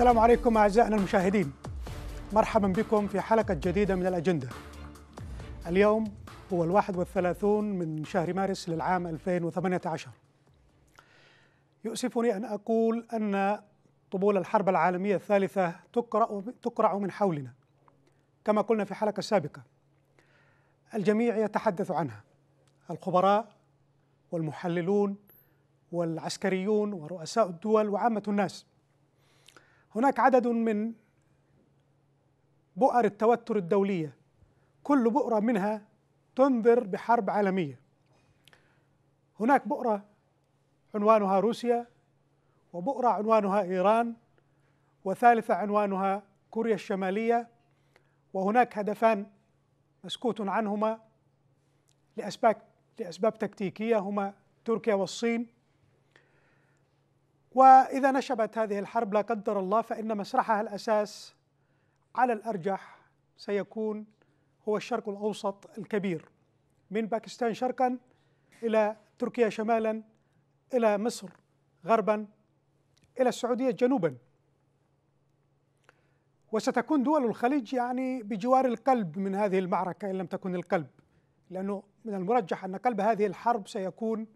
السلام عليكم أعزائنا المشاهدين مرحبا بكم في حلقة جديدة من الأجندة اليوم هو الواحد والثلاثون من شهر مارس للعام 2018 يؤسفني أن أقول أن طبول الحرب العالمية الثالثة تقرأ, من حولنا كما قلنا في حلقة سابقة الجميع يتحدث عنها الخبراء والمحللون والعسكريون ورؤساء الدول وعامة الناس هناك عدد من بؤر التوتر الدولية كل بؤرة منها تنذر بحرب عالمية هناك بؤرة عنوانها روسيا وبؤرة عنوانها إيران وثالثة عنوانها كوريا الشمالية وهناك هدفان مسكوت عنهما لأسباب لأسباب تكتيكية هما تركيا والصين واذا نشبت هذه الحرب لا قدر الله فان مسرحها الاساس على الارجح سيكون هو الشرق الاوسط الكبير من باكستان شرقا الى تركيا شمالا الى مصر غربا الى السعوديه جنوبا وستكون دول الخليج يعني بجوار القلب من هذه المعركه ان لم تكن القلب لانه من المرجح ان قلب هذه الحرب سيكون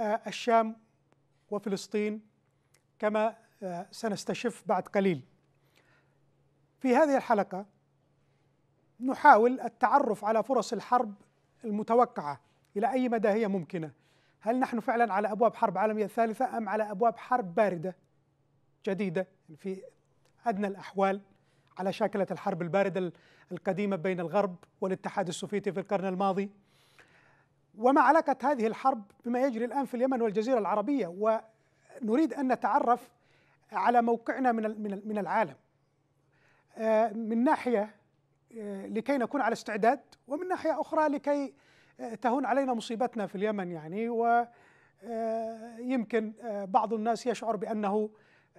آه، الشام وفلسطين كما آه، سنستشف بعد قليل في هذه الحلقه نحاول التعرف على فرص الحرب المتوقعه الى اي مدى هي ممكنه هل نحن فعلا على ابواب حرب عالميه ثالثه ام على ابواب حرب بارده جديده في ادنى الاحوال على شاكله الحرب البارده القديمه بين الغرب والاتحاد السوفيتي في القرن الماضي وما علاقة هذه الحرب بما يجري الآن في اليمن والجزيرة العربية ونريد أن نتعرف على موقعنا من من العالم آه، من ناحية آه، لكي نكون على استعداد ومن ناحية أخرى لكي آه، تهون علينا مصيبتنا في اليمن يعني ويمكن بعض الناس يشعر بأنه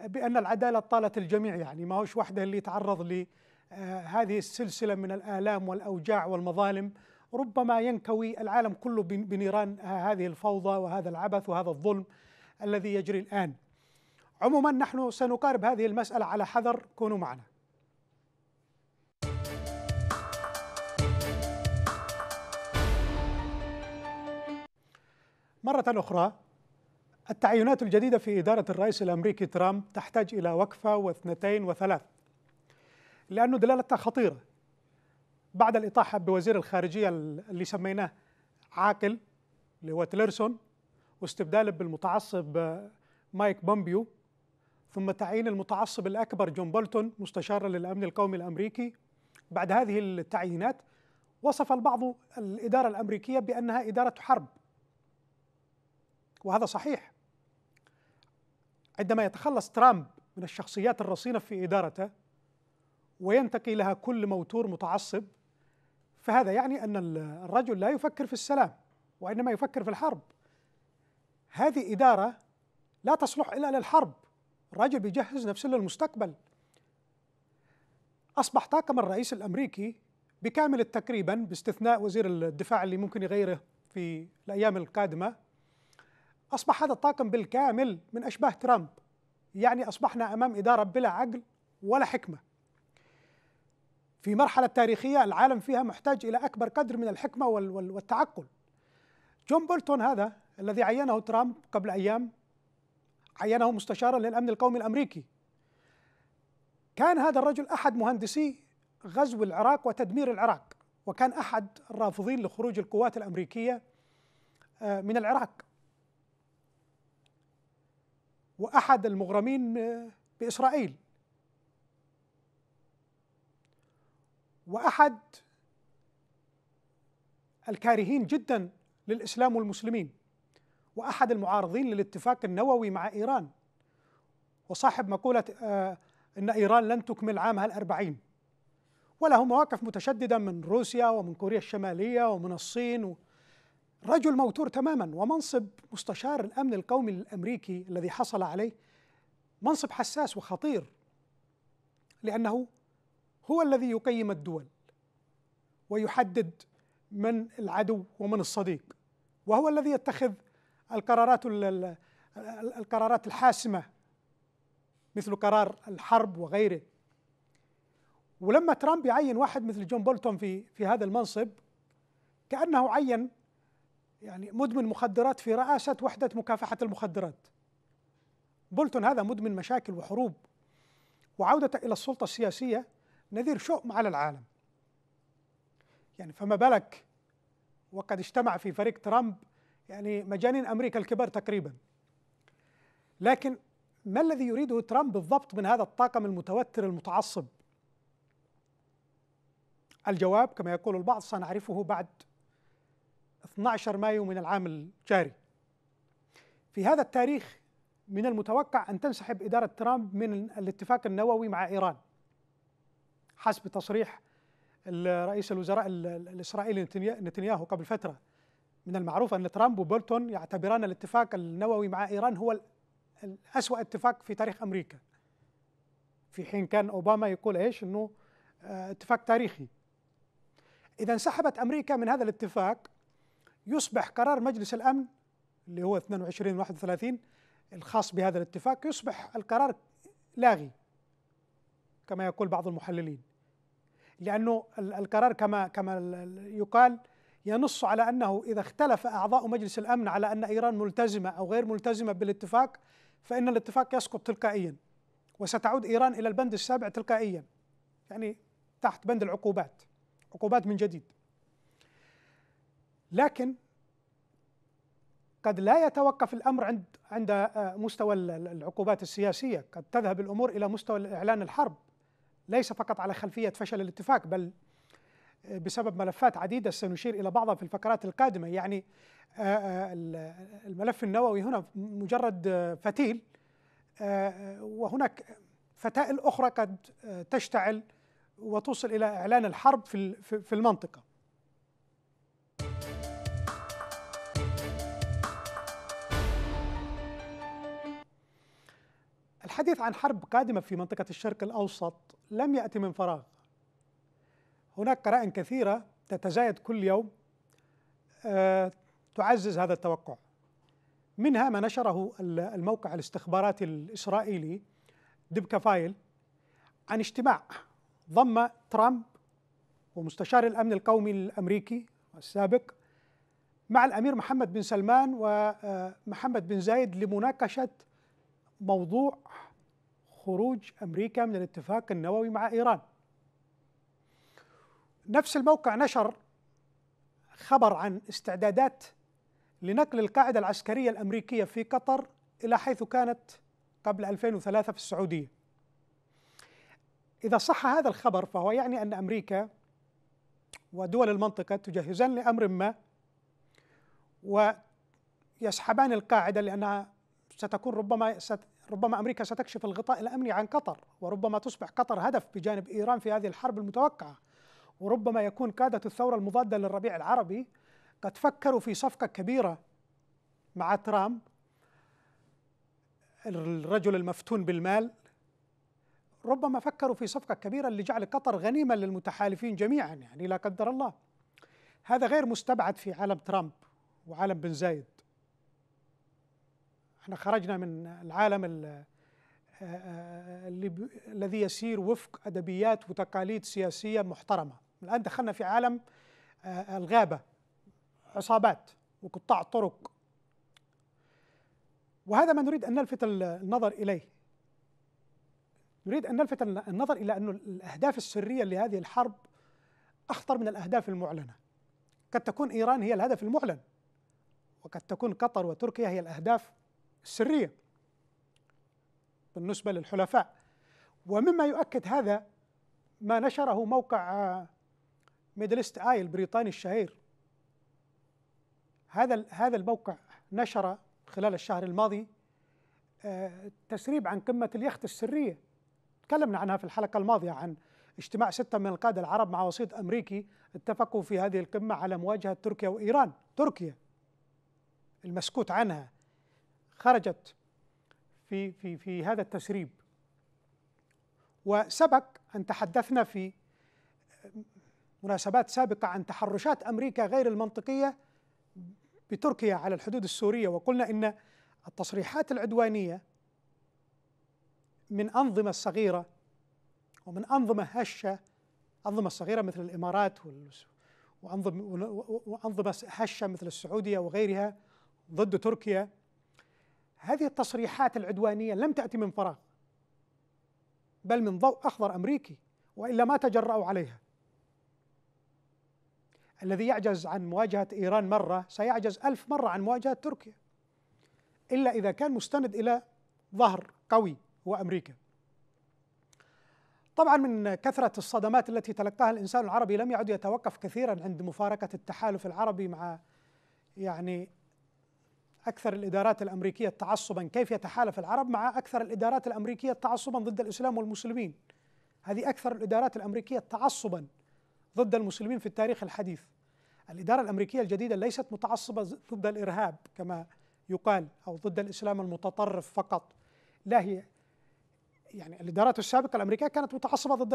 بأن العدالة طالت الجميع يعني ما هوش وحده اللي يتعرض لهذه السلسلة من الآلام والأوجاع والمظالم ربما ينكوي العالم كله بنيران آه، هذه الفوضى وهذا العبث وهذا الظلم الذي يجري الان. عموما نحن سنقارب هذه المساله على حذر كونوا معنا. مرة أخرى التعيينات الجديدة في إدارة الرئيس الأمريكي ترامب تحتاج إلى وقفة واثنتين وثلاث لأن دلالتها خطيرة بعد الإطاحة بوزير الخارجية اللي سميناه عاقل اللي هو تلرسون واستبداله بالمتعصب آه، مايك بومبيو ثم تعيين المتعصب الأكبر جون بولتون مستشارا للأمن القومي الأمريكي بعد هذه التعيينات وصف البعض الإدارة الأمريكية بأنها إدارة حرب وهذا صحيح عندما يتخلص ترامب من الشخصيات الرصينة في إدارته وينتقي لها كل موتور متعصب فهذا يعني أن الرجل لا يفكر في السلام وإنما يفكر في الحرب هذه إدارة لا تصلح إلا للحرب الرجل بيجهز نفسه للمستقبل أصبح طاقم الرئيس الأمريكي بكامل تقريبا باستثناء وزير الدفاع اللي ممكن يغيره في الأيام القادمة أصبح هذا الطاقم بالكامل من أشباه ترامب يعني أصبحنا أمام إدارة بلا عقل ولا حكمة في مرحلة تاريخية العالم فيها محتاج إلى أكبر قدر من الحكمة والتعقل جون بولتون هذا الذي عينه ترامب قبل أيام عينه مستشارا للأمن القومي الأمريكي كان هذا الرجل أحد مهندسي غزو العراق وتدمير العراق وكان أحد الرافضين لخروج القوات الأمريكية آه، من العراق وأحد المغرمين آه، بإسرائيل واحد الكارهين جدا للاسلام والمسلمين واحد المعارضين للاتفاق النووي مع ايران وصاحب مقوله آه، ان ايران لن تكمل عامها الأربعين وله مواقف متشدده من روسيا ومن كوريا الشماليه ومن الصين رجل موتور تماما ومنصب مستشار الامن القومي الامريكي الذي حصل عليه منصب حساس وخطير لانه هو الذي يقيم الدول ويحدد من العدو ومن الصديق وهو الذي يتخذ القرارات القرارات الحاسمه مثل قرار الحرب وغيره ولما ترامب يعين واحد مثل جون بولتون في في هذا المنصب كانه عين يعني مدمن مخدرات في رئاسه وحده مكافحه المخدرات بولتون هذا مدمن مشاكل وحروب وعودته الى السلطه السياسيه نذير شؤم على العالم يعني فما بالك وقد اجتمع في فريق ترامب يعني مجانين امريكا الكبار تقريبا لكن ما الذي يريده ترامب بالضبط من هذا الطاقم المتوتر المتعصب الجواب كما يقول البعض سنعرفه بعد 12 مايو من العام الجاري في هذا التاريخ من المتوقع ان تنسحب اداره ترامب من الاتفاق النووي مع ايران حسب تصريح رئيس الوزراء الإسرائيلي نتنياهو قبل فترة من المعروف أن ترامب وبولتون يعتبران الاتفاق النووي مع إيران هو الأسوأ اتفاق في تاريخ أمريكا في حين كان أوباما يقول إيش أنه آه، اتفاق تاريخي إذا انسحبت أمريكا من هذا الاتفاق يصبح قرار مجلس الأمن اللي هو 22 31 الخاص بهذا الاتفاق يصبح القرار لاغي كما يقول بعض المحللين لانه القرار كما كما يقال ينص على انه اذا اختلف اعضاء مجلس الامن على ان ايران ملتزمه او غير ملتزمه بالاتفاق فان الاتفاق يسقط تلقائيا وستعود ايران الى البند السابع تلقائيا يعني تحت بند العقوبات عقوبات من جديد لكن قد لا يتوقف الامر عند عند آه، مستوى العقوبات السياسيه، قد تذهب الامور الى مستوى اعلان الحرب ليس فقط على خلفية فشل الاتفاق بل آه، بسبب ملفات عديدة سنشير إلى بعضها في الفقرات القادمة يعني آه، آه، الملف النووي هنا مجرد فتيل وهناك فتائل أخرى قد تشتعل وتوصل إلى إعلان الحرب في المنطقة الحديث عن حرب قادمة في منطقة الشرق الأوسط لم يأتي من فراغ هناك قرائن كثيرة تتزايد كل يوم آه، تعزز هذا التوقع منها ما نشره الموقع الاستخباراتي الإسرائيلي دبكا فايل عن اجتماع ضم ترامب ومستشار الأمن القومي الأمريكي السابق مع الأمير محمد بن سلمان ومحمد آه، بن زايد لمناقشة موضوع خروج امريكا من الاتفاق النووي مع ايران. نفس الموقع نشر خبر عن استعدادات لنقل القاعده العسكريه الامريكيه في قطر الى حيث كانت قبل 2003 في السعوديه. اذا صح هذا الخبر فهو يعني ان امريكا ودول المنطقه تجهزان لامر ما ويسحبان القاعده لانها ستكون ربما ربما امريكا ستكشف الغطاء الامني عن قطر وربما تصبح قطر هدف بجانب ايران في هذه الحرب المتوقعه وربما يكون قاده الثوره المضاده للربيع العربي قد فكروا في صفقه كبيره مع ترامب الرجل المفتون بالمال ربما فكروا في صفقه كبيره لجعل قطر غنيمه للمتحالفين جميعا يعني لا قدر الله هذا غير مستبعد في عالم ترامب وعالم بن زايد احنا خرجنا من العالم آه، آه، الذي يسير وفق ادبيات وتقاليد سياسيه محترمه الان دخلنا في عالم آه، الغابه عصابات وقطاع طرق وهذا ما نريد ان نلفت النظر اليه نريد ان نلفت النظر الى ان الاهداف السريه لهذه الحرب اخطر من الاهداف المعلنه قد تكون ايران هي الهدف المعلن وقد تكون قطر وتركيا هي الاهداف السرية بالنسبة للحلفاء ومما يؤكد هذا ما نشره موقع آه، ميدلست آي البريطاني الشهير هذا هذا الموقع نشر خلال الشهر الماضي آه، تسريب عن قمة اليخت السرية تكلمنا عنها في الحلقة الماضية عن اجتماع ستة من القادة العرب مع وسيط أمريكي اتفقوا في هذه القمة على مواجهة تركيا وإيران تركيا المسكوت عنها خرجت في في في هذا التسريب وسبق ان تحدثنا في مناسبات سابقه عن تحرشات امريكا غير المنطقيه بتركيا على الحدود السوريه وقلنا ان التصريحات العدوانيه من انظمه صغيره ومن انظمه هشه انظمه صغيره مثل الامارات وانظمه هشه مثل السعوديه وغيرها ضد تركيا هذه التصريحات العدوانية لم تأتي من فراغ بل من ضوء أخضر أمريكي وإلا ما تجرأوا عليها الذي يعجز عن مواجهة إيران مرة سيعجز ألف مرة عن مواجهة تركيا إلا إذا كان مستند إلى ظهر قوي هو أمريكا طبعا من كثرة الصدمات التي تلقاها الإنسان العربي لم يعد يتوقف كثيرا عند مفارقة التحالف العربي مع يعني أكثر الإدارات الأمريكية تعصبا كيف يتحالف العرب مع أكثر الإدارات الأمريكية تعصبا ضد الإسلام والمسلمين هذه أكثر الإدارات الأمريكية تعصبا ضد المسلمين في التاريخ الحديث الإدارة الأمريكية الجديدة ليست متعصبة ضد الإرهاب كما يقال أو ضد الإسلام المتطرف فقط لا هي يعني الإدارات السابقة الأمريكية كانت متعصبة ضد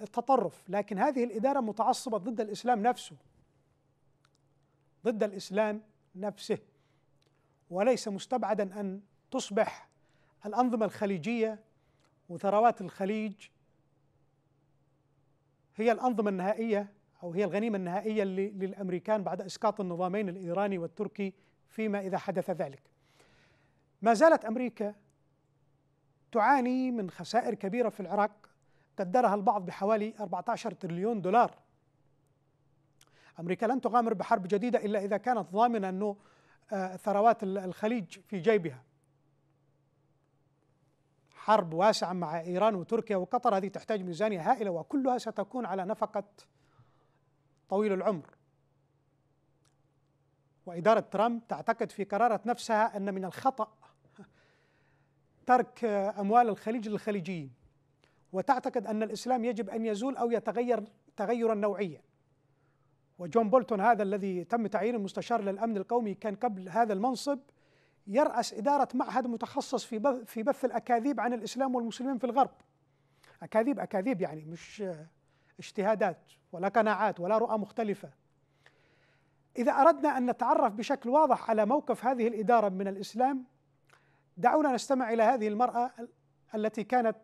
التطرف لكن هذه الإدارة متعصبة ضد الإسلام نفسه ضد الإسلام نفسه وليس مستبعدا ان تصبح الانظمه الخليجيه وثروات الخليج هي الانظمه النهائيه او هي الغنيمه النهائيه للامريكان بعد اسقاط النظامين الايراني والتركي فيما اذا حدث ذلك. ما زالت امريكا تعاني من خسائر كبيره في العراق قدرها البعض بحوالي 14 تريليون دولار. امريكا لن تغامر بحرب جديده الا اذا كانت ضامنه انه آه، ثروات الخليج في جيبها حرب واسعة مع إيران وتركيا وقطر هذه تحتاج ميزانية هائلة وكلها ستكون على نفقة طويل العمر وإدارة ترامب تعتقد في قرارة نفسها أن من الخطأ ترك آه، أموال الخليج للخليجيين وتعتقد أن الإسلام يجب أن يزول أو يتغير تغيرا نوعيا وجون بولتون هذا الذي تم تعيينه مستشار للامن القومي كان قبل هذا المنصب يراس اداره معهد متخصص في في بث الاكاذيب عن الاسلام والمسلمين في الغرب. اكاذيب اكاذيب يعني مش اجتهادات ولا قناعات ولا رؤى مختلفه. اذا اردنا ان نتعرف بشكل واضح على موقف هذه الاداره من الاسلام دعونا نستمع الى هذه المراه التي كانت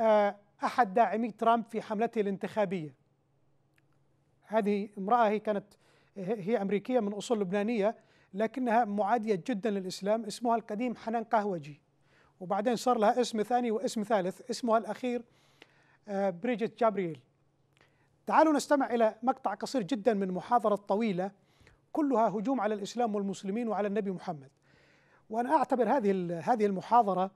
آه، احد داعمي ترامب في حملته الانتخابيه. هذه امرأة هي كانت هي أمريكية من أصول لبنانية لكنها معادية جدا للإسلام اسمها القديم حنان قهوجي وبعدين صار لها اسم ثاني واسم ثالث اسمها الأخير آه، بريجيت جابرييل تعالوا نستمع إلى مقطع قصير جدا من محاضرة طويلة كلها هجوم على الإسلام والمسلمين وعلى النبي محمد وأنا أعتبر هذه هذه المحاضرة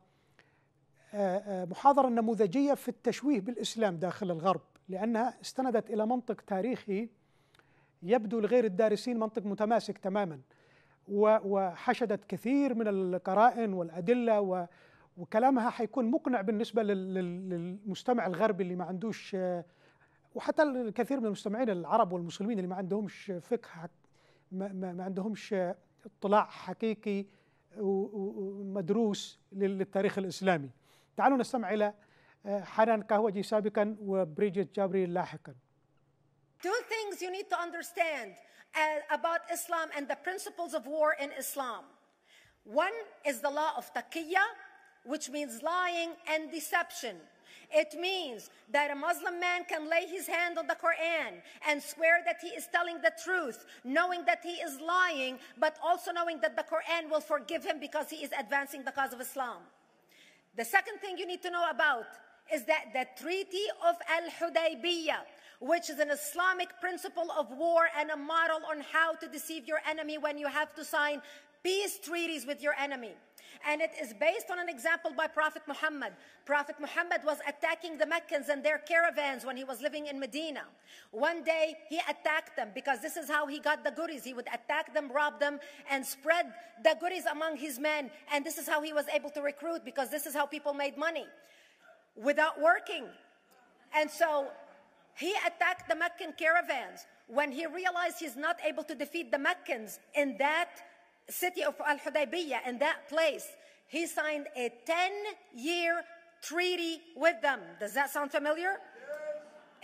آه، آه، محاضرة نموذجية في التشويه بالإسلام داخل الغرب لأنها استندت إلى منطق تاريخي يبدو لغير الدارسين منطق متماسك تماما وحشدت كثير من القرائن والأدلة وكلامها حيكون مقنع بالنسبة للمستمع الغربي اللي ما عندوش وحتى الكثير من المستمعين العرب والمسلمين اللي ما عندهمش فقه ما عندهمش اطلاع حقيقي ومدروس للتاريخ الإسلامي تعالوا نستمع إلى حنان كهوجي سابقا وبريجيت جابري لاحقا Two things you need to understand eh, about Islam and the principles of war in Islam. One is the law of taqiyya, which means lying and deception. It means that a Muslim man can lay his hand on the Quran and swear that he is telling the truth, knowing that he is lying, but also knowing that the Quran will forgive him because he is advancing the cause of Islam. The second thing you need to know about is that the Treaty of Al-Hudaybiyah, which is an Islamic principle of war and a model on how to deceive your enemy when you have to sign peace treaties with your enemy. And it is based on an example by Prophet Muhammad. Prophet Muhammad was attacking the Meccans and their caravans when he was living in Medina. One day he attacked them because this is how he got the goodies. He would attack them, rob them, and spread the goodies among his men. And this is how he was able to recruit because this is how people made money without working. And so he attacked the Meccan caravans. When he realized he's not able to defeat the Meccans in that city of Al-Hudaybiyah, in that place, he signed a 10-year treaty with them. Does that sound familiar?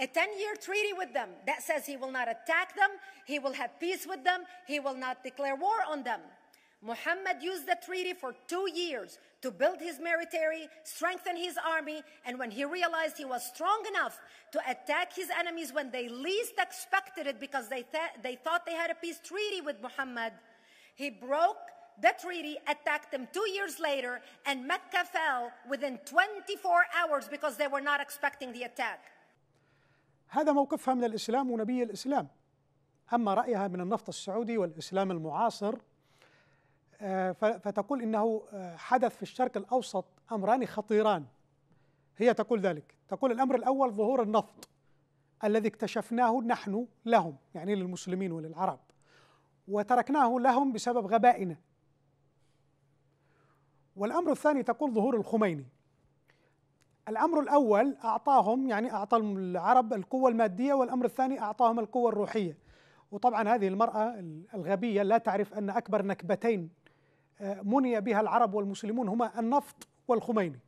a 10-year treaty with them that says he will not attack them, he will have peace with them, he will not declare war on them. Muhammad used the treaty for two years to build his military, strengthen his army, and when he realized he was strong enough to attack his enemies when they least expected it because they, th they thought they had a peace treaty with Muhammad, he broke the treaty, attacked them two years later, and Mecca fell within 24 hours because they were not expecting the attack. هذا موقفها من الإسلام ونبي الإسلام أما رأيها من النفط السعودي والإسلام المعاصر آه، فتقول انه آه، حدث في الشرق الاوسط امران خطيران هي تقول ذلك تقول الامر الاول ظهور النفط الذي اكتشفناه نحن لهم يعني للمسلمين وللعرب وتركناه لهم بسبب غبائنا والامر الثاني تقول ظهور الخميني الامر الاول اعطاهم يعني اعطى العرب القوه الماديه والامر الثاني اعطاهم القوه الروحيه وطبعا هذه المراه الغبيه لا تعرف ان اكبر نكبتين مني بها العرب والمسلمون هما النفط والخميني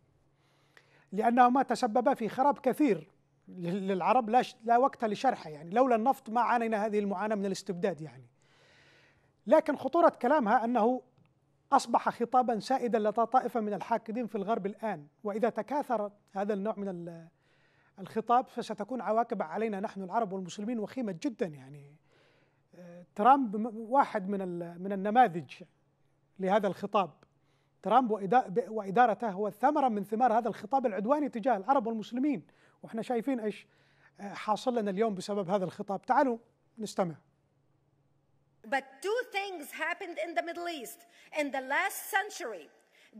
لأنهما تسببا في خراب كثير للعرب لا, لا وقت لشرحه يعني لولا النفط ما عانينا هذه المعاناة من الاستبداد يعني لكن خطورة كلامها أنه أصبح خطابا سائدا لدى طائفة من الحاقدين في الغرب الآن وإذا تكاثر هذا النوع من الخطاب فستكون عواقب علينا نحن العرب والمسلمين وخيمة جدا يعني آه، ترامب واحد من من النماذج لهذا الخطاب ترامب وإدارته هو ثمرة من ثمار هذا الخطاب العدواني تجاه العرب والمسلمين وإحنا شايفين إيش حاصل لنا اليوم بسبب هذا الخطاب تعالوا نستمع But two things happened in the Middle East in the last century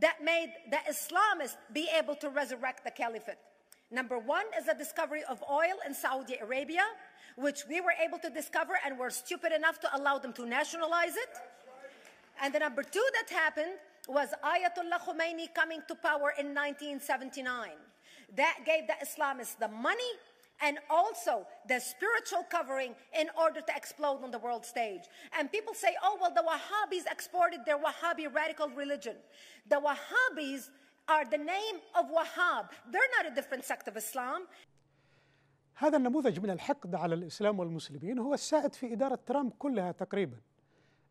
that made the Islamists be able to resurrect the caliphate. Number one is the discovery of oil in Saudi Arabia, which we were able to discover and were stupid enough to allow them to nationalize it. And the number two that happened was Ayatollah Khomeini coming to power in 1979. That gave the Islamists the money and also the spiritual covering in order to explode on the world stage. And people say, oh, well, the Wahhabis exported their Wahhabi radical religion. The Wahhabis are the name of Wahhab. They're not a different sect of Islam. هذا النموذج من الحقد على الإسلام والمسلمين هو السائد في إدارة ترامب كلها تقريباً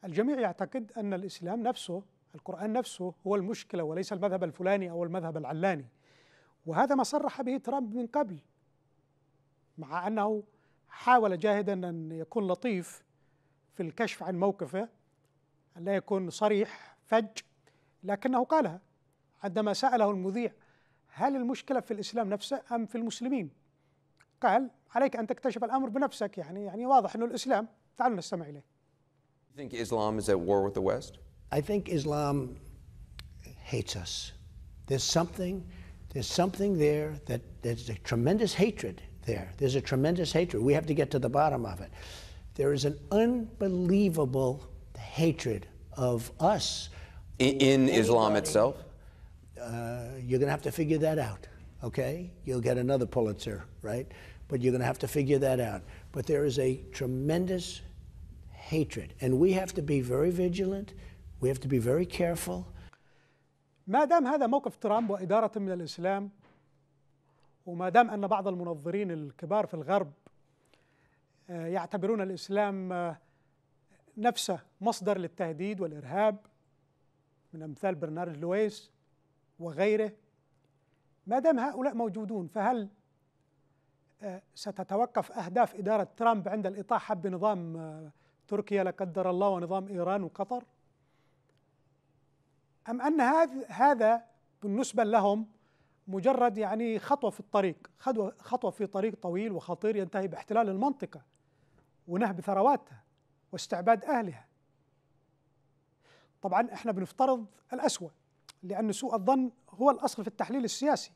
الجميع يعتقد أن الإسلام نفسه القرآن نفسه هو المشكلة وليس المذهب الفلاني أو المذهب العلاني وهذا ما صرح به ترامب من قبل مع أنه حاول جاهدا أن يكون لطيف في الكشف عن موقفه أن لا يكون صريح فج لكنه قالها عندما سأله المذيع هل المشكلة في الإسلام نفسه أم في المسلمين قال عليك أن تكتشف الأمر بنفسك يعني يعني واضح أنه الإسلام تعالوا نستمع إليه You think Islam is at war with the West? I think Islam hates us. There's something, there's something there that there's a tremendous hatred there. There's a tremendous hatred. We have to get to the bottom of it. There is an unbelievable hatred of us. In, in Islam itself? Uh, you're going to have to figure that out, okay? You'll get another Pulitzer, right? But you're going to have to figure that out. But there is a tremendous hatred. And we have to be very vigilant. We have to be very careful. ما دام هذا موقف ترامب وإدارة من الإسلام وما دام أن بعض المنظرين الكبار في الغرب آه، يعتبرون الإسلام آه، نفسه مصدر للتهديد والإرهاب من أمثال برنارد لويس وغيره ما دام هؤلاء موجودون فهل آه، ستتوقف أهداف إدارة ترامب عند الإطاحة بنظام تركيا لا قدر الله ونظام إيران وقطر أم أن هذا بالنسبة لهم مجرد يعني خطوة في الطريق خطوة في طريق طويل وخطير ينتهي باحتلال المنطقة ونهب ثرواتها واستعباد أهلها طبعا احنا بنفترض الأسوأ لأن سوء الظن هو الأصل في التحليل السياسي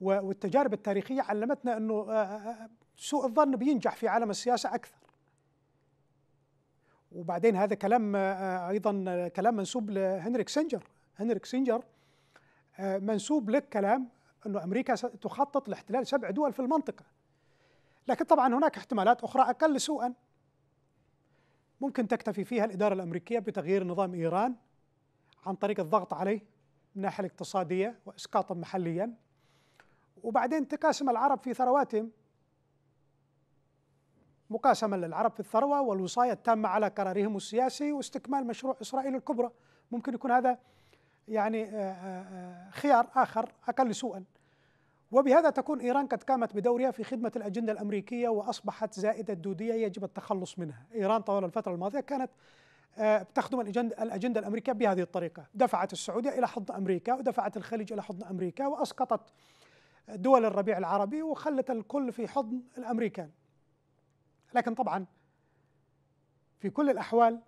والتجارب التاريخية علمتنا أنه سوء الظن بينجح في عالم السياسة أكثر وبعدين هذا كلام آه، آه، ايضا كلام منسوب لهنريك كسنجر هنريك كسنجر آه، منسوب له كلام انه امريكا تخطط لاحتلال سبع دول في المنطقه لكن طبعا هناك احتمالات اخرى اقل سوءا ممكن تكتفي فيها الاداره الامريكيه بتغيير نظام ايران عن طريق الضغط عليه من الناحيه الاقتصاديه واسقاطه محليا وبعدين تقاسم العرب في ثرواتهم مقاسما للعرب في الثروة والوصاية التامة على قرارهم السياسي واستكمال مشروع إسرائيل الكبرى ممكن يكون هذا يعني آه، آه، آه، خيار آخر أقل سوءا وبهذا تكون إيران قد قامت بدورها في خدمة الأجندة الأمريكية وأصبحت زائدة دودية يجب التخلص منها إيران طوال الفترة الماضية كانت تخدم الأجندة الأمريكية بهذه الطريقة دفعت السعودية إلى حضن أمريكا ودفعت الخليج إلى حضن أمريكا وأسقطت دول الربيع العربي وخلت الكل في حضن الأمريكان لكن طبعا في كل الأحوال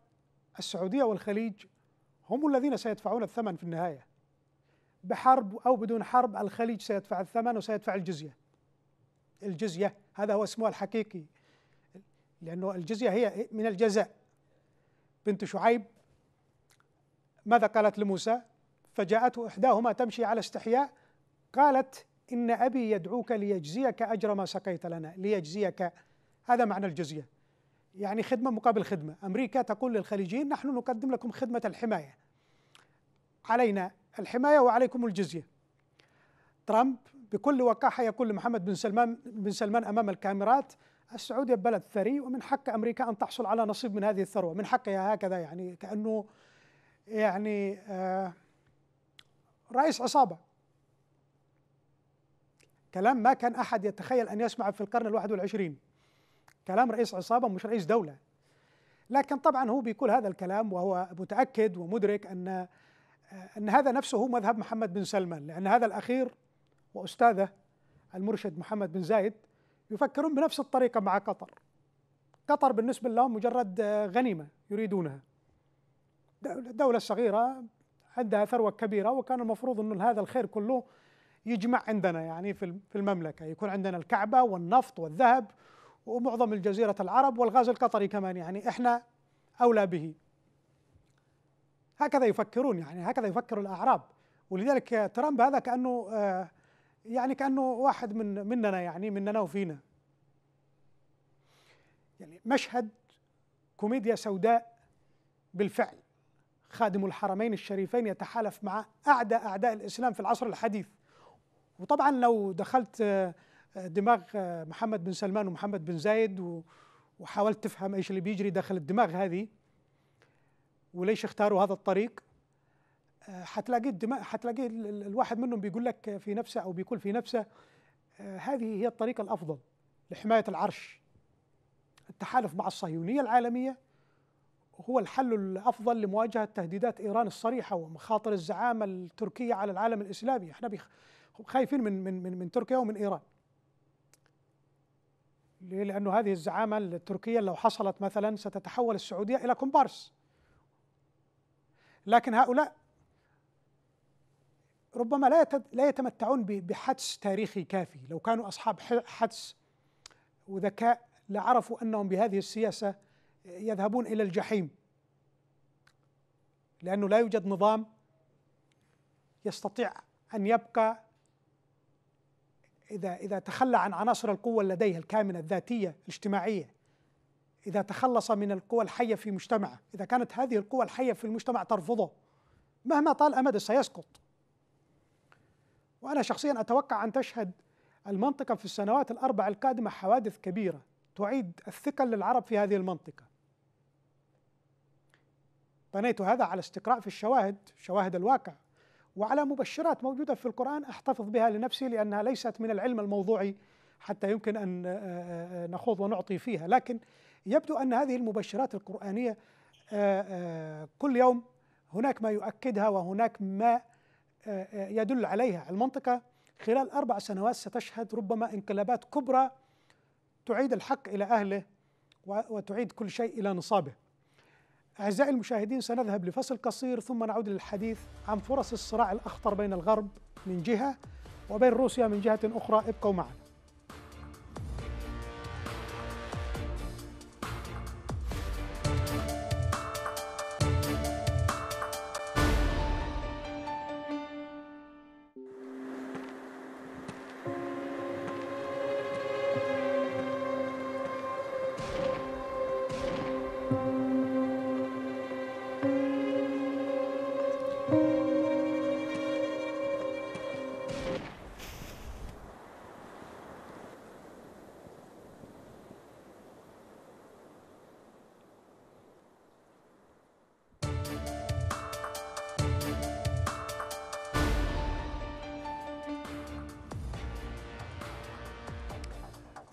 السعودية والخليج هم الذين سيدفعون الثمن في النهاية بحرب أو بدون حرب الخليج سيدفع الثمن وسيدفع الجزية الجزية هذا هو اسمها الحقيقي لأنه الجزية هي من الجزاء بنت شعيب ماذا قالت لموسى فجاءته إحداهما تمشي على استحياء قالت إن أبي يدعوك ليجزيك أجر ما سقيت لنا ليجزيك هذا معنى الجزية يعني خدمة مقابل خدمة أمريكا تقول للخليجيين نحن نقدم لكم خدمة الحماية علينا الحماية وعليكم الجزية ترامب بكل وقاحة يقول لمحمد بن سلمان بن سلمان أمام الكاميرات السعودية بلد ثري ومن حق أمريكا أن تحصل على نصيب من هذه الثروة من حقها هكذا يعني كأنه يعني آه رئيس عصابة كلام ما كان أحد يتخيل أن يسمعه في القرن الواحد والعشرين كلام رئيس عصابه مش رئيس دوله لكن طبعا هو بيقول هذا الكلام وهو متاكد ومدرك ان ان هذا نفسه هو مذهب محمد بن سلمان لان هذا الاخير واستاذه المرشد محمد بن زايد يفكرون بنفس الطريقه مع قطر قطر بالنسبه لهم مجرد غنيمه يريدونها دولة صغيرة عندها ثروة كبيرة وكان المفروض أن هذا الخير كله يجمع عندنا يعني في المملكة يكون عندنا الكعبة والنفط والذهب ومعظم الجزيرة العرب والغاز القطري كمان يعني إحنا أولى به هكذا يفكرون يعني هكذا يفكر الأعراب ولذلك ترامب هذا كأنه آه، يعني كأنه واحد من مننا يعني مننا وفينا يعني مشهد كوميديا سوداء بالفعل خادم الحرمين الشريفين يتحالف مع أعدى أعداء الإسلام في العصر الحديث وطبعا لو دخلت آه، دماغ آه، محمد بن سلمان ومحمد بن زايد وحاولت تفهم ايش اللي بيجري داخل الدماغ هذه وليش اختاروا هذا الطريق آه، حتلاقي الدماغ حتلاقي الواحد منهم بيقول لك في نفسه او بيقول في نفسه آه، هذه هي الطريقه الافضل لحمايه العرش التحالف مع الصهيونيه العالميه هو الحل الافضل لمواجهه تهديدات ايران الصريحه ومخاطر الزعامه التركيه على العالم الاسلامي احنا خايفين من من من, من تركيا ومن ايران ليه؟ لأنه هذه الزعامة التركية لو حصلت مثلا ستتحول السعودية إلى كومبارس لكن هؤلاء ربما لا لا يتمتعون بحدس تاريخي كافي لو كانوا أصحاب حدس وذكاء لعرفوا أنهم بهذه السياسة يذهبون إلى الجحيم لأنه لا يوجد نظام يستطيع أن يبقى إذا إذا تخلى عن عناصر القوة لديها الكامنة الذاتية الاجتماعية إذا تخلص من القوى الحية في مجتمعه إذا كانت هذه القوى الحية في المجتمع ترفضه مهما طال أمده سيسقط وأنا شخصيا أتوقع أن تشهد المنطقة في السنوات الأربع القادمة حوادث كبيرة تعيد الثقل للعرب في هذه المنطقة بنيت هذا على استقراء في الشواهد شواهد الواقع وعلى مبشرات موجوده في القران احتفظ بها لنفسي لانها ليست من العلم الموضوعي حتى يمكن ان آه، آه، نخوض ونعطي فيها، لكن يبدو ان هذه المبشرات القرانيه آه، كل يوم هناك ما يؤكدها وهناك ما يدل عليها، المنطقه خلال اربع سنوات ستشهد ربما انقلابات كبرى تعيد الحق الى اهله وتعيد كل شيء الى نصابه. أعزائي المشاهدين سنذهب لفصل قصير ثم نعود للحديث عن فرص الصراع الأخطر بين الغرب من جهة وبين روسيا من جهة أخرى ابقوا معنا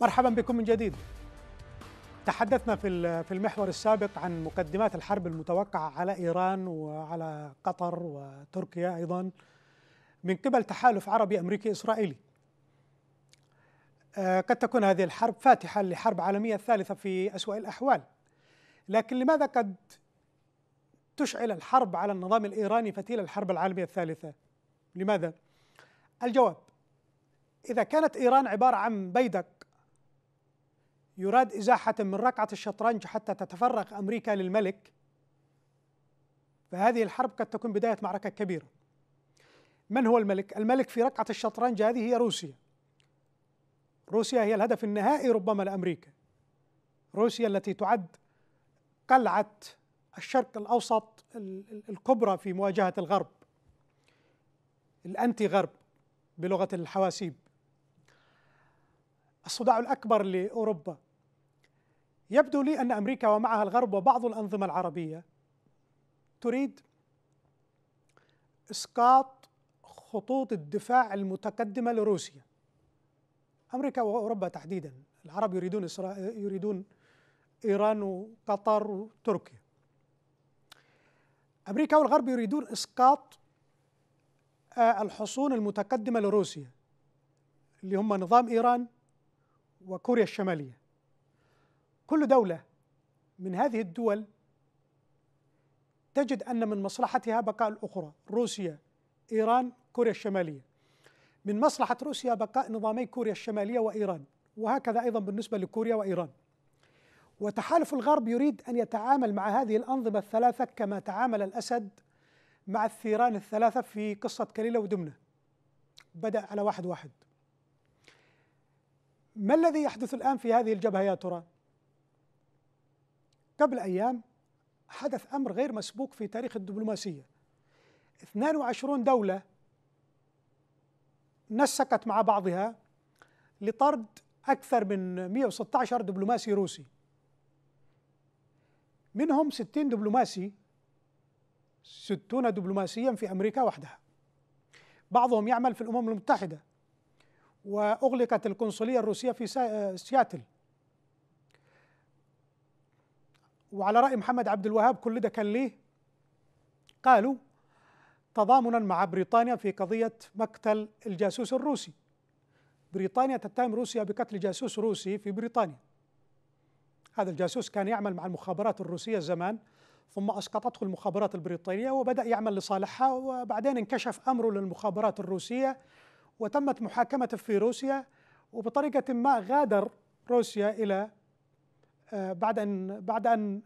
مرحبا بكم من جديد تحدثنا في في المحور السابق عن مقدمات الحرب المتوقعه على ايران وعلى قطر وتركيا ايضا من قبل تحالف عربي امريكي اسرائيلي. آه، قد تكون هذه الحرب فاتحه لحرب عالميه ثالثه في اسوء الاحوال. لكن لماذا قد تشعل الحرب على النظام الايراني فتيل الحرب العالميه الثالثه؟ لماذا؟ الجواب اذا كانت ايران عباره عن بيدق يراد إزاحة من رقعة الشطرنج حتى تتفرغ أمريكا للملك فهذه الحرب قد تكون بداية معركة كبيرة من هو الملك؟ الملك في رقعة الشطرنج هذه هي روسيا روسيا هي الهدف النهائي ربما لأمريكا روسيا التي تعد قلعة الشرق الأوسط الكبرى في مواجهة الغرب الأنتي غرب بلغة الحواسيب الصداع الأكبر لأوروبا يبدو لي أن أمريكا ومعها الغرب وبعض الأنظمة العربية تريد إسقاط خطوط الدفاع المتقدمة لروسيا أمريكا وأوروبا تحديدا العرب يريدون إسرا... يريدون إيران وقطر وتركيا أمريكا والغرب يريدون إسقاط آه، الحصون المتقدمة لروسيا اللي هم نظام إيران وكوريا الشمالية كل دولة من هذه الدول تجد أن من مصلحتها بقاء الأخرى روسيا إيران كوريا الشمالية من مصلحة روسيا بقاء نظامي كوريا الشمالية وإيران وهكذا أيضا بالنسبة لكوريا وإيران وتحالف الغرب يريد أن يتعامل مع هذه الأنظمة الثلاثة كما تعامل الأسد مع الثيران الثلاثة في قصة كليلة ودمنة بدأ على واحد واحد ما الذي يحدث الآن في هذه الجبهة يا ترى؟ قبل أيام حدث أمر غير مسبوق في تاريخ الدبلوماسية 22 دولة نسقت مع بعضها لطرد أكثر من 116 دبلوماسي روسي منهم 60 دبلوماسي 60 دبلوماسيا في أمريكا وحدها بعضهم يعمل في الأمم المتحدة وأغلقت القنصلية الروسية في آه، سياتل وعلى رأي محمد عبد الوهاب كل ده كان ليه؟ قالوا تضامنا مع بريطانيا في قضية مقتل الجاسوس الروسي بريطانيا تتهم روسيا بقتل جاسوس روسي في بريطانيا هذا الجاسوس كان يعمل مع المخابرات الروسية زمان ثم أسقطته المخابرات البريطانية وبدأ يعمل لصالحها وبعدين انكشف أمره للمخابرات الروسية وتمت محاكمته في روسيا وبطريقة ما غادر روسيا إلى آه، بعد ان بعد ان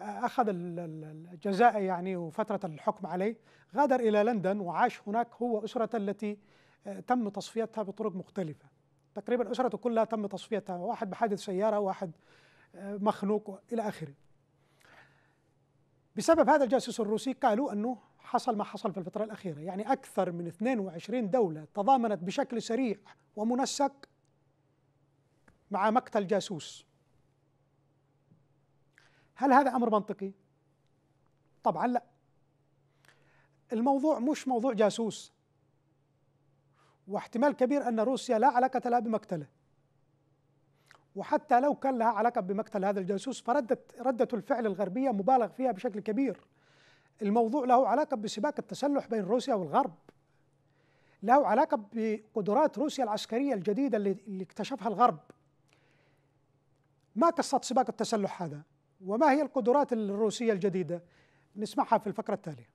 آه، اخذ الجزاء يعني وفتره الحكم عليه غادر الى لندن وعاش هناك هو اسرته التي آه، تم تصفيتها بطرق مختلفه تقريبا اسرته كلها تم تصفيتها واحد بحادث سياره واحد مخنوق الى اخره بسبب هذا الجاسوس الروسي قالوا انه حصل ما حصل في الفتره الاخيره يعني اكثر من 22 دوله تضامنت بشكل سريع ومنسق مع مقتل جاسوس هل هذا امر منطقي؟ طبعا لا الموضوع مش موضوع جاسوس واحتمال كبير ان روسيا لا علاقه لها بمقتله وحتى لو كان لها علاقه بمقتل هذا الجاسوس فردت رده الفعل الغربيه مبالغ فيها بشكل كبير الموضوع له علاقه بسباق التسلح بين روسيا والغرب له علاقه بقدرات روسيا العسكريه الجديده اللي اكتشفها الغرب ما قصه سباق التسلح هذا وما هي القدرات الروسية الجديدة نسمعها في الفقرة التالية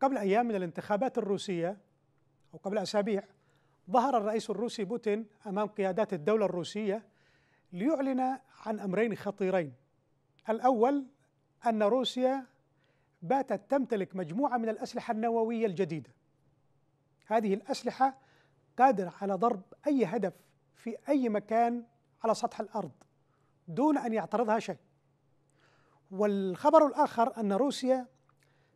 قبل أيام من الانتخابات الروسية أو قبل أسابيع ظهر الرئيس الروسي بوتين أمام قيادات الدولة الروسية ليعلن عن أمرين خطيرين الأول أن روسيا باتت تمتلك مجموعة من الأسلحة النووية الجديدة هذه الأسلحة قادر على ضرب أي هدف في أي مكان على سطح الأرض دون أن يعترضها شيء والخبر الآخر أن روسيا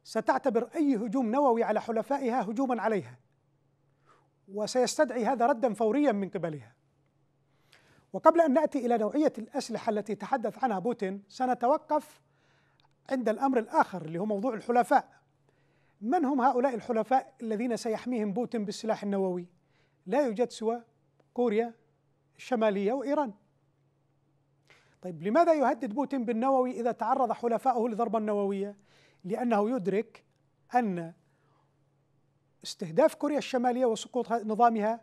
ستعتبر أي هجوم نووي على حلفائها هجوما عليها وسيستدعي هذا ردا فوريا من قبلها وقبل أن نأتي إلى نوعية الأسلحة التي تحدث عنها بوتين سنتوقف عند الأمر الآخر اللي هو موضوع الحلفاء من هم هؤلاء الحلفاء الذين سيحميهم بوتين بالسلاح النووي؟ لا يوجد سوى كوريا الشمالية وإيران طيب لماذا يهدد بوتين بالنووي إذا تعرض حلفائه لضربة نووية لأنه يدرك أن استهداف كوريا الشمالية وسقوط نظامها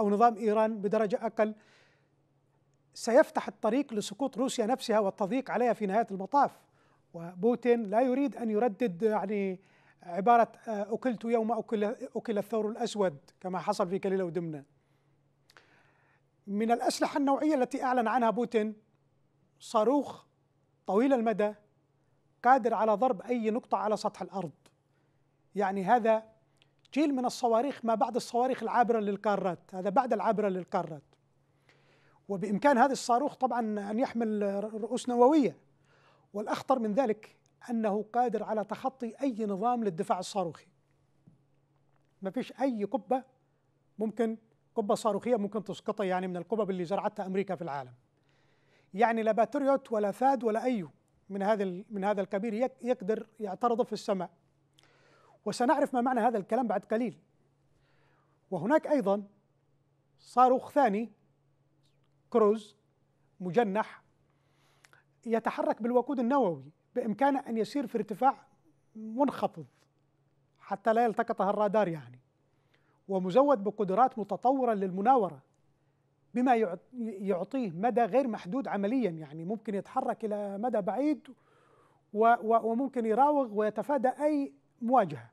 أو نظام إيران بدرجة أقل سيفتح الطريق لسقوط روسيا نفسها والتضييق عليها في نهاية المطاف وبوتين لا يريد أن يردد يعني عبارة آه، أكلت يوم أكل, أكل الثور الأسود كما حصل في كليلة ودمنة من الأسلحة النوعية التي أعلن عنها بوتين صاروخ طويل المدى قادر على ضرب أي نقطة على سطح الأرض يعني هذا جيل من الصواريخ ما بعد الصواريخ العابرة للقارات هذا بعد العابرة للقارات وبإمكان هذا الصاروخ طبعا أن يحمل رؤوس نووية والأخطر من ذلك أنه قادر على تخطي أي نظام للدفاع الصاروخي ما فيش أي قبة ممكن قبة صاروخية ممكن تسقطها يعني من القبب اللي زرعتها أمريكا في العالم يعني لا باتريوت ولا ثاد ولا أي من هذا من هذا الكبير يقدر يعترضه في السماء وسنعرف ما معنى هذا الكلام بعد قليل وهناك أيضا صاروخ ثاني كروز مجنح يتحرك بالوقود النووي بإمكانه أن يسير في ارتفاع منخفض حتى لا يلتقطها الرادار يعني ومزود بقدرات متطورة للمناورة بما يعطيه مدى غير محدود عمليا يعني ممكن يتحرك إلى مدى بعيد وممكن يراوغ ويتفادى أي مواجهة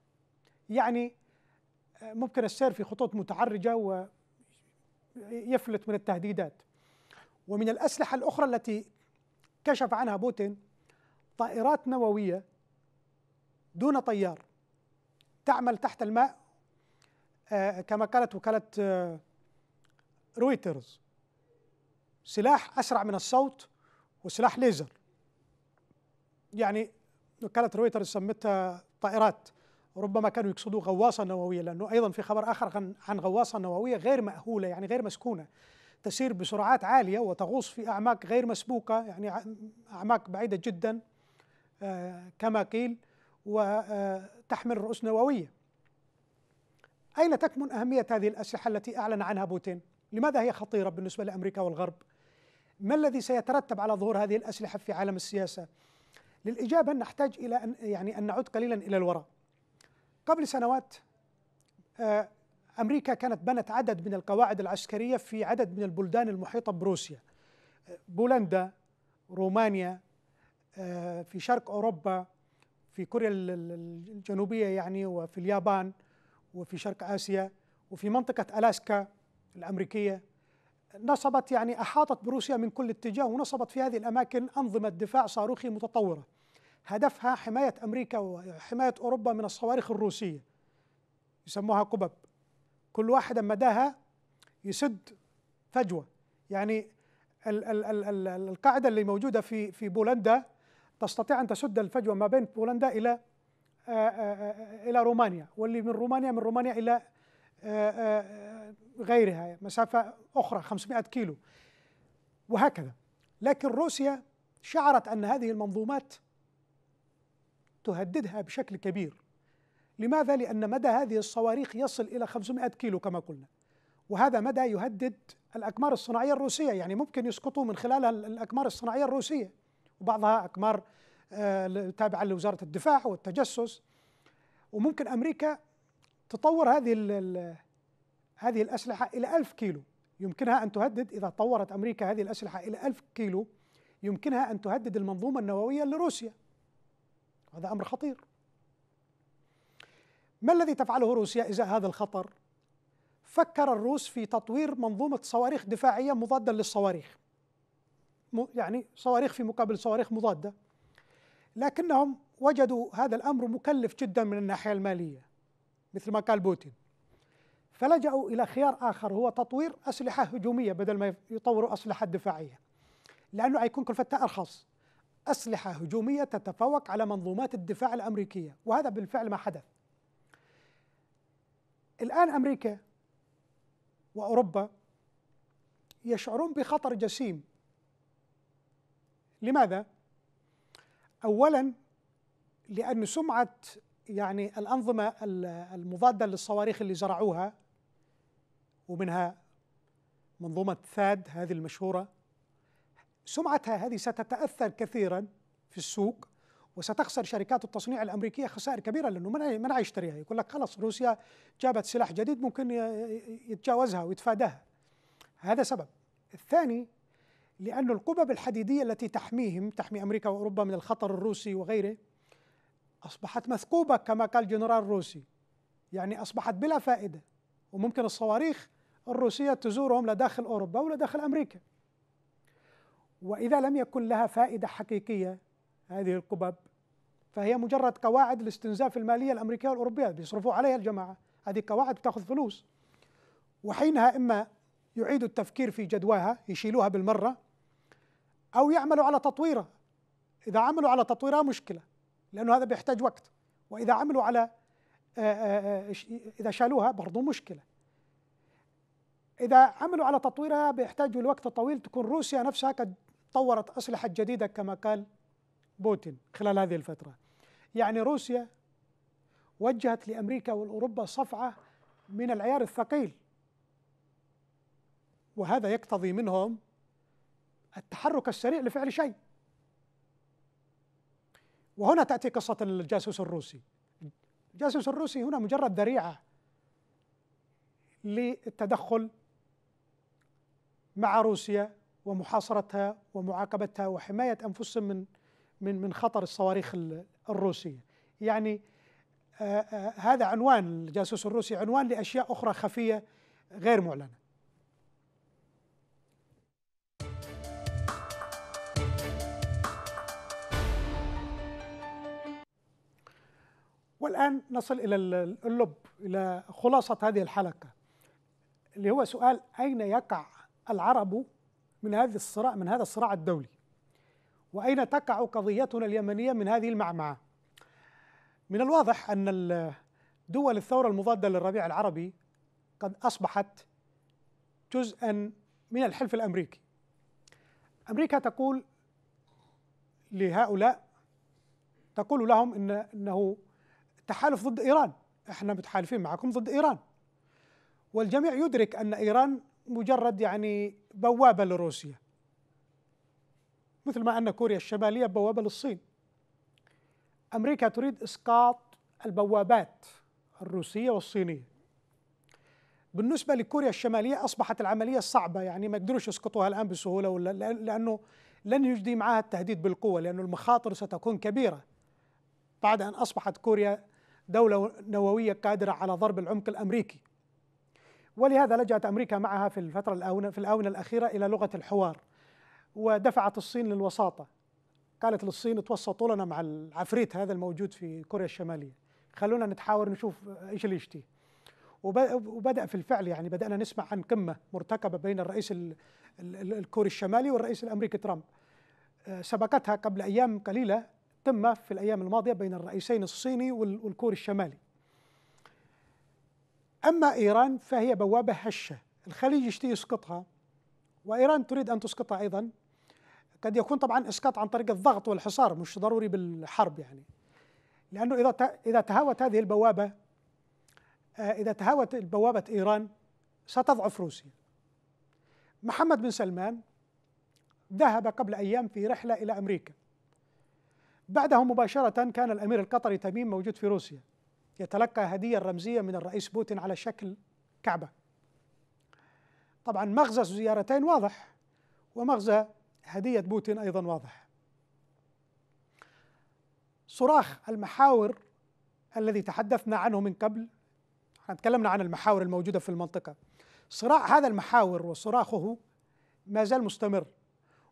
يعني آه، ممكن السير في خطوط متعرجة ويفلت من التهديدات ومن الأسلحة الأخرى التي كشف عنها بوتين طائرات نووية دون طيار تعمل تحت الماء آه، كما قالت وكالة آه، رويترز سلاح أسرع من الصوت وسلاح ليزر يعني وكالة رويترز سمتها طائرات ربما كانوا يقصدوا غواصة نووية لأنه أيضا في خبر آخر عن غواصة نووية غير مأهولة يعني غير مسكونة تسير بسرعات عالية وتغوص في أعماق غير مسبوقة يعني أعماق بعيدة جدا آه، كما قيل وتحمل رؤوس نووية أين تكمن أهمية هذه الأسلحة التي أعلن عنها بوتين؟ لماذا هي خطيرة بالنسبة لأمريكا والغرب؟ ما الذي سيترتب على ظهور هذه الأسلحة في عالم السياسة؟ للإجابة نحتاج إلى أن يعني أن نعود قليلا إلى الوراء. قبل سنوات آه، أمريكا كانت بنت عدد من القواعد العسكرية في عدد من البلدان المحيطة بروسيا بولندا رومانيا آه، في شرق أوروبا في كوريا الجنوبية يعني وفي اليابان وفي شرق آسيا وفي منطقة ألاسكا الأمريكية نصبت يعني أحاطت بروسيا من كل اتجاه ونصبت في هذه الأماكن أنظمة دفاع صاروخي متطورة هدفها حماية أمريكا وحماية أوروبا من الصواريخ الروسية يسموها قبب كل واحد مداها يسد فجوة يعني القاعدة اللي موجودة في في بولندا تستطيع أن تسد الفجوة ما بين بولندا إلى آه، آه، آه، إلى رومانيا واللي من رومانيا من رومانيا إلى غيرها مسافة أخرى 500 كيلو وهكذا لكن روسيا شعرت أن هذه المنظومات تهددها بشكل كبير لماذا؟ لأن مدى هذه الصواريخ يصل إلى 500 كيلو كما قلنا وهذا مدى يهدد الأقمار الصناعية الروسية يعني ممكن يسقطوا من خلال الأقمار الصناعية الروسية وبعضها أقمار آه، تابعة لوزارة الدفاع والتجسس وممكن أمريكا تطور هذه هذه الأسلحة إلى ألف كيلو يمكنها أن تهدد إذا طورت أمريكا هذه الأسلحة إلى ألف كيلو يمكنها أن تهدد المنظومة النووية لروسيا هذا أمر خطير ما الذي تفعله روسيا إزاء هذا الخطر؟ فكر الروس في تطوير منظومة صواريخ دفاعية مضادة للصواريخ يعني صواريخ في مقابل صواريخ مضاده لكنهم وجدوا هذا الامر مكلف جدا من الناحيه الماليه مثل ما قال بوتين فلجأوا الى خيار اخر هو تطوير اسلحه هجوميه بدل ما يطوروا اسلحه دفاعيه لانه حيكون كلفتها ارخص اسلحه هجوميه تتفوق على منظومات الدفاع الامريكيه وهذا بالفعل ما حدث الان امريكا واوروبا يشعرون بخطر جسيم لماذا؟ أولا لأن سمعة يعني الأنظمة المضادة للصواريخ اللي زرعوها ومنها منظومة ثاد هذه المشهورة سمعتها هذه ستتأثر كثيرا في السوق وستخسر شركات التصنيع الامريكيه خسائر كبيره لانه من من يشتريها؟ يقول لك خلص روسيا جابت سلاح جديد ممكن يتجاوزها ويتفاداها. هذا سبب. الثاني لأن القبب الحديدية التي تحميهم تحمي أمريكا وأوروبا من الخطر الروسي وغيره أصبحت مثقوبة كما قال جنرال روسي يعني أصبحت بلا فائدة وممكن الصواريخ الروسية تزورهم لداخل أوروبا ولداخل أمريكا وإذا لم يكن لها فائدة حقيقية هذه القبب فهي مجرد قواعد لاستنزاف المالية الأمريكية والأوروبية بيصرفوا عليها الجماعة هذه قواعد بتاخذ فلوس وحينها إما يعيدوا التفكير في جدواها يشيلوها بالمرة أو يعملوا على تطويرها إذا عملوا على تطويرها مشكلة لأنه هذا بيحتاج وقت وإذا عملوا على آه، آه، آه، إذا شالوها برضو مشكلة إذا عملوا على تطويرها بيحتاجوا لوقت طويل تكون روسيا نفسها قد طورت أسلحة جديدة كما قال بوتين خلال هذه الفترة يعني روسيا وجهت لأمريكا والأوروبا صفعة من العيار الثقيل وهذا يقتضي منهم التحرك السريع لفعل شيء وهنا تأتي قصة الجاسوس الروسي الجاسوس الروسي هنا مجرد ذريعة للتدخل مع روسيا ومحاصرتها ومعاقبتها وحماية أنفسهم من من من خطر الصواريخ الروسية يعني آآ آه، آآ آه، هذا عنوان الجاسوس الروسي عنوان لأشياء أخرى خفية غير معلنة والآن نصل إلى اللب إلى خلاصة هذه الحلقة اللي هو سؤال أين يقع العرب من هذا الصراع من هذا الصراع الدولي وأين تقع قضيتنا اليمنية من هذه المعمعة من الواضح أن دول الثورة المضادة للربيع العربي قد أصبحت جزءا من الحلف الأمريكي أمريكا تقول لهؤلاء تقول لهم إن أنه تحالف ضد ايران احنا متحالفين معكم ضد ايران والجميع يدرك ان ايران مجرد يعني بوابه لروسيا مثل ما ان كوريا الشماليه بوابه للصين امريكا تريد اسقاط البوابات الروسيه والصينيه بالنسبه لكوريا الشماليه اصبحت العمليه صعبه يعني ما يقدروش يسقطوها الان بسهوله ولا لانه لن يجدي معها التهديد بالقوه لانه المخاطر ستكون كبيره بعد ان اصبحت كوريا دولة نووية قادرة على ضرب العمق الأمريكي ولهذا لجأت أمريكا معها في الفترة الآونة في الآونة الأخيرة إلى لغة الحوار ودفعت الصين للوساطة قالت للصين توسطوا لنا مع العفريت هذا الموجود في كوريا الشمالية خلونا نتحاور نشوف إيش اللي يشتيه وبدأ في الفعل يعني بدأنا نسمع عن قمة مرتقبة بين الرئيس الكوري الشمالي والرئيس الأمريكي ترامب آه، سبقتها قبل أيام قليلة تم في الأيام الماضية بين الرئيسين الصيني والكوري الشمالي أما إيران فهي بوابة هشة الخليج يشتي يسقطها وإيران تريد أن تسقطها أيضا قد يكون طبعا إسقاط عن طريق الضغط والحصار مش ضروري بالحرب يعني لأنه إذا إذا تهاوت هذه البوابة آه، إذا تهاوت بوابة إيران ستضعف روسيا محمد بن سلمان ذهب قبل أيام في رحلة إلى أمريكا بعدها مباشرة كان الأمير القطري تميم موجود في روسيا يتلقى هدية رمزية من الرئيس بوتين على شكل كعبة طبعا مغزى الزيارتين واضح ومغزى هدية بوتين أيضا واضح صراخ المحاور الذي تحدثنا عنه من قبل احنا تكلمنا عن المحاور الموجودة في المنطقة صراع هذا المحاور وصراخه ما زال مستمر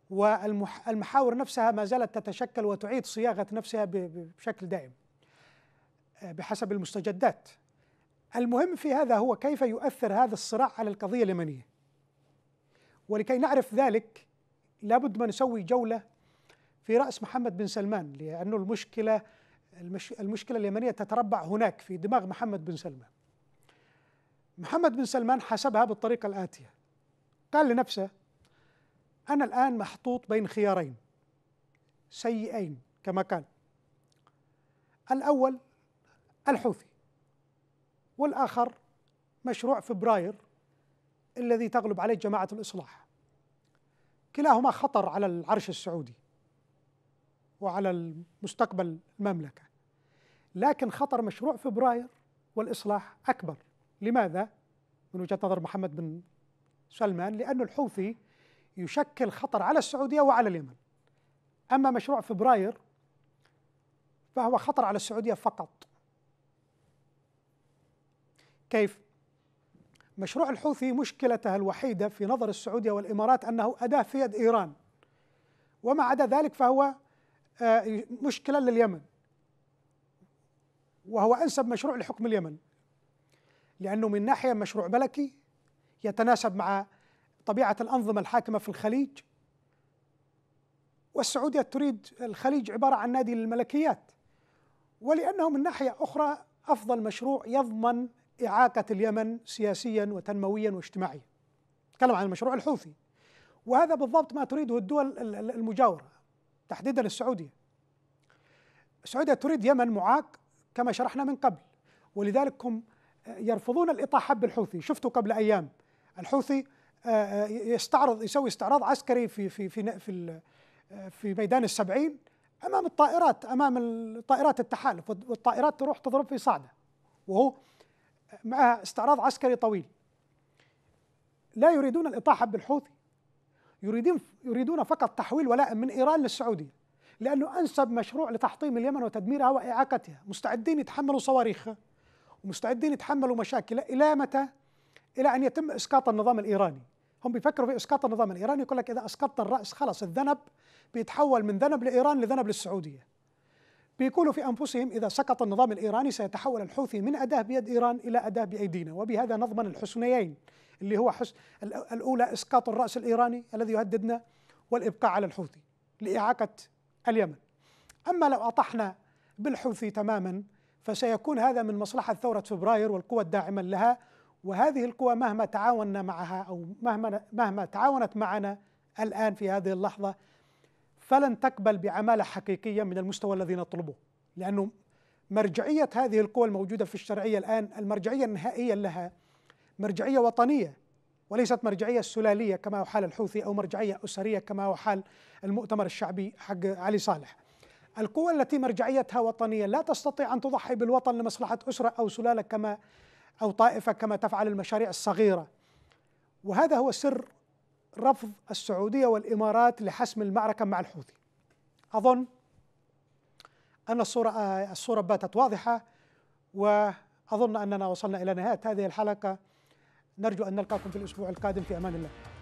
والمحاور نفسها ما زالت تتشكل وتعيد صياغه نفسها بشكل دائم آه، بحسب المستجدات المهم في هذا هو كيف يؤثر هذا الصراع على القضيه اليمنيه ولكي نعرف ذلك لابد ما نسوي جوله في راس محمد بن سلمان لانه المشكله المشكله اليمنيه تتربع هناك في دماغ محمد بن سلمان محمد بن سلمان حسبها بالطريقه الاتيه قال لنفسه أنا الآن محطوط بين خيارين سيئين كما قال الأول الحوثي والآخر مشروع فبراير الذي تغلب عليه جماعة الإصلاح كلاهما خطر على العرش السعودي وعلى مستقبل المملكة لكن خطر مشروع فبراير والإصلاح أكبر لماذا؟ من وجهة نظر محمد بن سلمان لأن الحوثي يشكل خطر على السعودية وعلى اليمن أما مشروع فبراير فهو خطر على السعودية فقط كيف؟ مشروع الحوثي مشكلته الوحيدة في نظر السعودية والإمارات أنه أداة في يد إيران وما عدا ذلك فهو آه، مشكلة لليمن وهو أنسب مشروع لحكم اليمن لأنه من ناحية مشروع ملكي يتناسب مع طبيعه الانظمه الحاكمه في الخليج والسعوديه تريد الخليج عباره عن نادي للملكيات ولانه من ناحيه اخرى افضل مشروع يضمن اعاقه اليمن سياسيا وتنمويا واجتماعيا. تكلم عن المشروع الحوثي وهذا بالضبط ما تريده الدول المجاوره تحديدا السعوديه. السعوديه تريد يمن معاق كما شرحنا من قبل ولذلك هم يرفضون الاطاحه بالحوثي، شفتوا قبل ايام الحوثي آه، آه، يستعرض يسوي استعراض عسكري في في في في, في آه، ميدان السبعين امام الطائرات امام طائرات التحالف والطائرات تروح تضرب في صعده وهو معها استعراض عسكري طويل لا يريدون الاطاحه بالحوثي يريدون يريدون فقط تحويل ولاء من ايران للسعوديه لانه انسب مشروع لتحطيم اليمن وتدميرها واعاقتها مستعدين يتحملوا صواريخها ومستعدين يتحملوا مشاكل الى متى الى ان يتم اسقاط النظام الايراني هم بيفكروا في اسقاط النظام الايراني يقول لك اذا اسقطت الراس خلاص الذنب بيتحول من ذنب لايران لذنب للسعوديه بيقولوا في انفسهم اذا سقط النظام الايراني سيتحول الحوثي من اداه بيد ايران الى اداه بايدينا وبهذا نضمن الحسنيين اللي هو حس الاولى اسقاط الراس الايراني الذي يهددنا والابقاء على الحوثي لاعاقه اليمن اما لو اطحنا بالحوثي تماما فسيكون هذا من مصلحه ثوره فبراير والقوى الداعمه لها وهذه القوى مهما تعاوننا معها او مهما مهما تعاونت معنا الان في هذه اللحظه فلن تقبل بعماله حقيقيه من المستوى الذي نطلبه لانه مرجعيه هذه القوى الموجوده في الشرعيه الان المرجعيه النهائيه لها مرجعيه وطنيه وليست مرجعيه سلاليه كما هو حال الحوثي او مرجعيه اسريه كما هو حال المؤتمر الشعبي حق علي صالح. القوى التي مرجعيتها وطنيه لا تستطيع ان تضحي بالوطن لمصلحه اسره او سلاله كما أو طائفة كما تفعل المشاريع الصغيرة وهذا هو سر رفض السعودية والإمارات لحسم المعركة مع الحوثي أظن أن الصورة الصورة باتت واضحة وأظن أننا وصلنا إلى نهاية هذه الحلقة نرجو أن نلقاكم في الأسبوع القادم في أمان الله